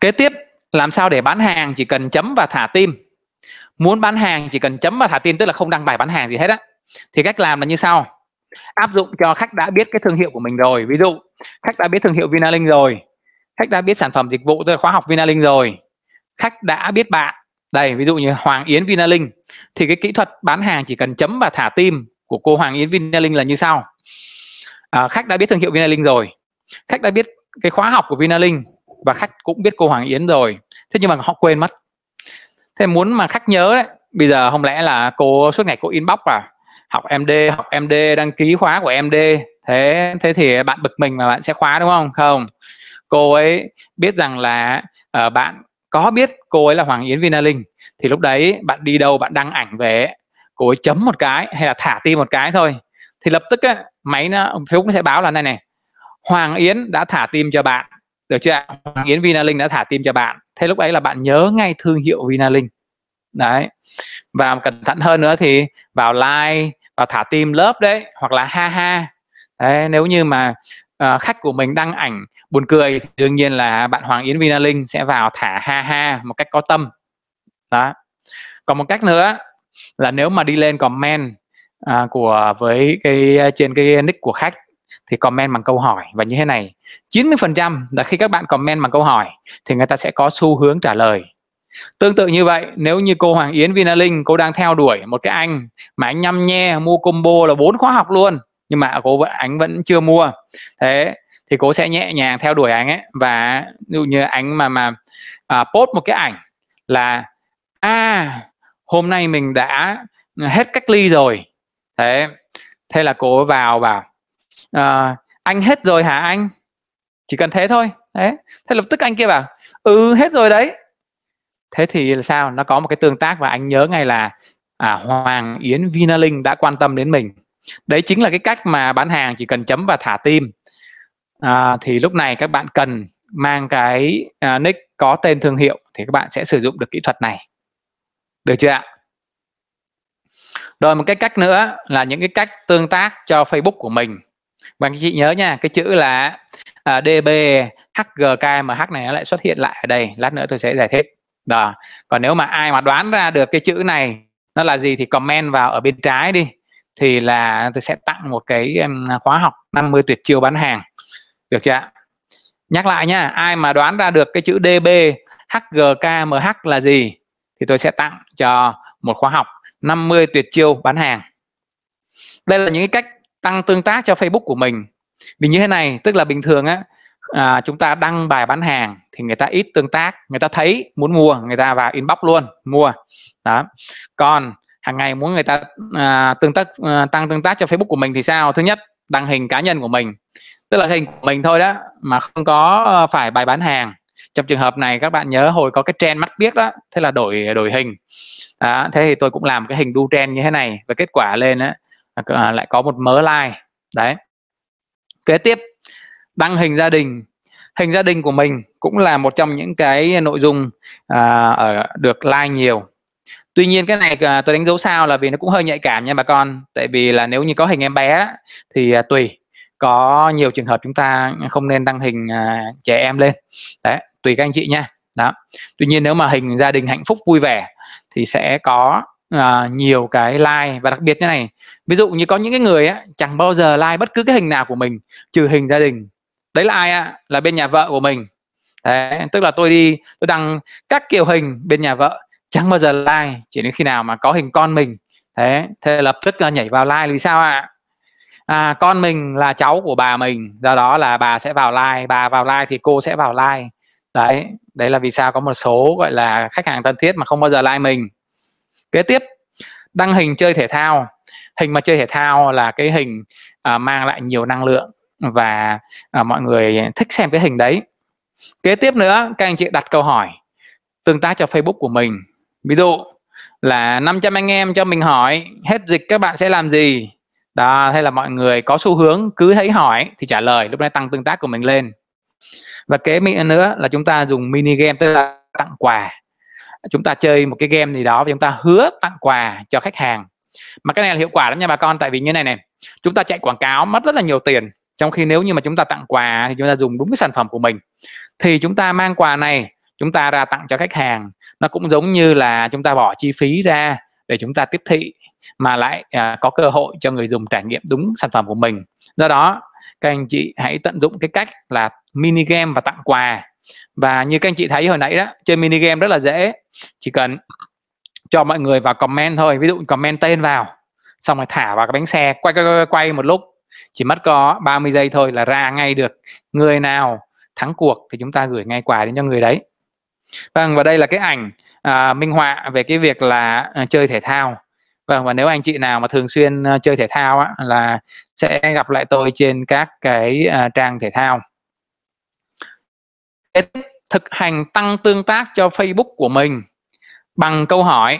kế tiếp làm sao để bán hàng chỉ cần chấm và thả tim muốn bán hàng chỉ cần chấm và thả tim tức là không đăng bài bán hàng gì hết á thì cách làm là như sau áp dụng cho khách đã biết cái thương hiệu của mình rồi ví dụ khách đã biết thương hiệu Vinalink rồi khách đã biết sản phẩm dịch vụ tức là khóa học Vinalink rồi khách đã biết bạn đây ví dụ như Hoàng Yến Vinalink thì cái kỹ thuật bán hàng chỉ cần chấm và thả tim của cô Hoàng Yến Vinalink là như sau à, khách đã biết thương hiệu Vinalink rồi khách đã biết cái khóa học của Vinalink và khách cũng biết cô Hoàng Yến rồi thế nhưng mà họ quên mất thế muốn mà khách nhớ đấy bây giờ không lẽ là cô suốt ngày cô inbox à học MD học MD đăng ký khóa của MD thế thế thì bạn bực mình mà bạn sẽ khóa đúng không không cô ấy biết rằng là uh, bạn có biết cô ấy là Hoàng Yến Vinalink thì lúc đấy bạn đi đâu bạn đăng ảnh về cô ấy chấm một cái hay là thả tim một cái thôi thì lập tức á, máy nó Facebook nó sẽ báo là này này Hoàng Yến đã thả tim cho bạn được chưa Hoàng Yến Vinalink đã thả tim cho bạn thế lúc ấy là bạn nhớ ngay thương hiệu Vinalink đấy và cẩn thận hơn nữa thì vào like và thả tim lớp đấy hoặc là ha ha đấy nếu như mà uh, khách của mình đăng ảnh buồn cười thì đương nhiên là bạn Hoàng Yến Vinalink sẽ vào thả ha ha một cách có tâm đó còn một cách nữa là nếu mà đi lên comment à, của với cái trên cái nick của khách thì comment bằng câu hỏi và như thế này 90% là khi các bạn comment bằng câu hỏi thì người ta sẽ có xu hướng trả lời Tương tự như vậy, nếu như cô Hoàng Yến Vinalink cô đang theo đuổi một cái anh mà anh nhăm nhe mua combo là bốn khóa học luôn nhưng mà cô vẫn anh vẫn chưa mua. Thế thì cô sẽ nhẹ nhàng theo đuổi anh ấy và ví dụ như anh mà mà à, post một cái ảnh là a à, hôm nay mình đã hết cách ly rồi. Thế thế là cô vào vào à, anh hết rồi hả anh chỉ cần thế thôi đấy thế lập tức anh kia bảo ừ hết rồi đấy thế thì là sao nó có một cái tương tác và anh nhớ ngay là à, Hoàng Yến Vinalink đã quan tâm đến mình đấy chính là cái cách mà bán hàng chỉ cần chấm và thả tim à, thì lúc này các bạn cần mang cái à, nick có tên thương hiệu thì các bạn sẽ sử dụng được kỹ thuật này được chưa ạ rồi một cái cách nữa là những cái cách tương tác cho Facebook của mình bạn vâng, các chị nhớ nha cái chữ là à, DB HGKMH này nó lại xuất hiện lại ở đây lát nữa tôi sẽ giải thích đó còn nếu mà ai mà đoán ra được cái chữ này nó là gì thì comment vào ở bên trái đi thì là tôi sẽ tặng một cái khóa học 50 tuyệt chiêu bán hàng được chưa nhắc lại nha ai mà đoán ra được cái chữ DB HGKMH là gì thì tôi sẽ tặng cho một khóa học 50 tuyệt chiêu bán hàng đây là những cái cách tăng tương tác cho Facebook của mình vì như thế này tức là bình thường á à, chúng ta đăng bài bán hàng thì người ta ít tương tác người ta thấy muốn mua người ta vào inbox luôn mua đó còn hàng ngày muốn người ta à, tương tác à, tăng tương tác cho Facebook của mình thì sao thứ nhất đăng hình cá nhân của mình tức là hình của mình thôi đó mà không có phải bài bán hàng trong trường hợp này các bạn nhớ hồi có cái trend mắt biết đó thế là đổi đổi hình đó, thế thì tôi cũng làm cái hình đu trend như thế này và kết quả lên á À, à, lại có một mớ like đấy kế tiếp đăng hình gia đình hình gia đình của mình cũng là một trong những cái nội dung à, ở được like nhiều tuy nhiên cái này à, tôi đánh dấu sao là vì nó cũng hơi nhạy cảm nha bà con tại vì là nếu như có hình em bé đó, thì à, tùy có nhiều trường hợp chúng ta không nên đăng hình à, trẻ em lên đấy tùy các anh chị nha đó tuy nhiên nếu mà hình gia đình hạnh phúc vui vẻ thì sẽ có à, nhiều cái like và đặc biệt như này ví dụ như có những cái người á chẳng bao giờ like bất cứ cái hình nào của mình trừ hình gia đình đấy là ai á là bên nhà vợ của mình đấy tức là tôi đi tôi đăng các kiểu hình bên nhà vợ chẳng bao giờ like chỉ đến khi nào mà có hình con mình thế thế lập tức là nhảy vào like vì sao ạ à? à con mình là cháu của bà mình do đó là bà sẽ vào like bà vào like thì cô sẽ vào like đấy đấy là vì sao có một số gọi là khách hàng thân thiết mà không bao giờ like mình kế tiếp đăng hình chơi thể thao hình mà chơi thể thao là cái hình à, mang lại nhiều năng lượng và à, mọi người thích xem cái hình đấy kế tiếp nữa các anh chị đặt câu hỏi tương tác cho facebook của mình ví dụ là 500 anh em cho mình hỏi hết dịch các bạn sẽ làm gì đó hay là mọi người có xu hướng cứ thấy hỏi thì trả lời lúc này tăng tương tác của mình lên và kế nữa là chúng ta dùng mini game tức là tặng quà chúng ta chơi một cái game gì đó và chúng ta hứa tặng quà cho khách hàng mà cái này là hiệu quả lắm nha bà con tại vì như này này chúng ta chạy quảng cáo mất rất là nhiều tiền trong khi nếu như mà chúng ta tặng quà thì chúng ta dùng đúng cái sản phẩm của mình thì chúng ta mang quà này chúng ta ra tặng cho khách hàng nó cũng giống như là chúng ta bỏ chi phí ra để chúng ta tiếp thị mà lại à, có cơ hội cho người dùng trải nghiệm đúng sản phẩm của mình do đó các anh chị hãy tận dụng cái cách là mini game và tặng quà và như các anh chị thấy hồi nãy đó chơi mini game rất là dễ chỉ cần cho mọi người vào comment thôi ví dụ comment tên vào xong rồi thả vào cái bánh xe quay quay quay một lúc chỉ mất có 30 giây thôi là ra ngay được người nào thắng cuộc thì chúng ta gửi ngay quà đến cho người đấy vâng và đây là cái ảnh à, minh họa về cái việc là à, chơi thể thao vâng và nếu anh chị nào mà thường xuyên à, chơi thể thao á, là sẽ gặp lại tôi trên các cái à, trang thể thao thực hành tăng tương tác cho Facebook của mình bằng câu hỏi.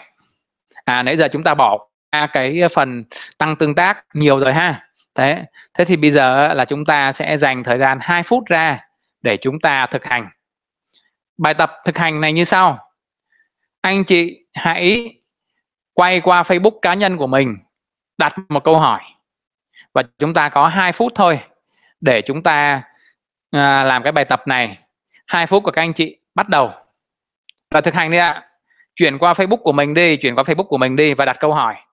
À nãy giờ chúng ta bỏ qua cái phần tăng tương tác nhiều rồi ha. Thế thế thì bây giờ là chúng ta sẽ dành thời gian 2 phút ra để chúng ta thực hành. Bài tập thực hành này như sau. Anh chị hãy quay qua Facebook cá nhân của mình đặt một câu hỏi và chúng ta có 2 phút thôi để chúng ta à, làm cái bài tập này 2 phút của các anh chị bắt đầu và thực hành đi ạ chuyển qua Facebook của mình đi chuyển qua Facebook của mình đi và đặt câu hỏi